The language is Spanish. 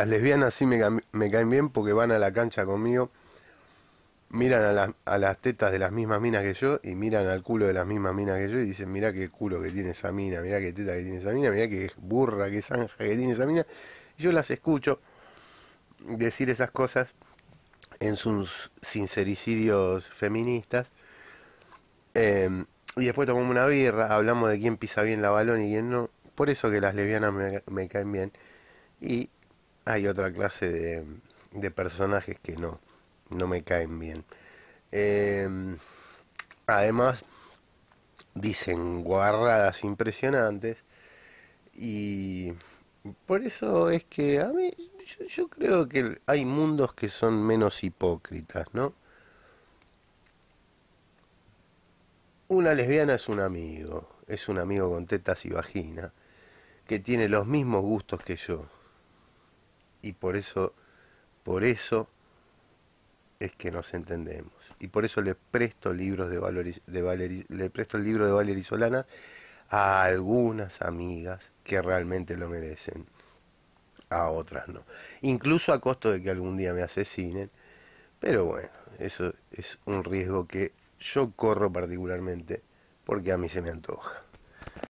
Las lesbianas sí me, caen bien porque van a la cancha conmigo, miran a, las tetas de las mismas minas que yo y miran al culo de las mismas minas que yo y dicen, mira qué culo que tiene esa mina, mira qué teta que tiene esa mina, mirá qué burra, qué zanja que tiene esa mina. Y yo las escucho decir esas cosas en sus sincericidios feministas. Em, y después tomamos una birra, hablamos de quién pisa bien la balón y quién no. Por eso que las lesbianas me, me caen bien. Y hay otra clase de, personajes que no, no me caen bien. Em, además, dicen guarradas impresionantes y por eso es que a mí yo, yo, creo que hay mundos que son menos hipócritas, ¿no? Una lesbiana es un amigo, es un amigo con tetas y vagina, que tiene los mismos gustos que yo y por eso, por eso es que nos entendemos. Y por eso le presto libros de de le presto el libro de Valery Solana a algunas amigas que realmente lo merecen, a otras no. Incluso a costo de que algún día me asesinen, pero bueno, eso es un riesgo que yo corro particularmente porque a mí se me antoja.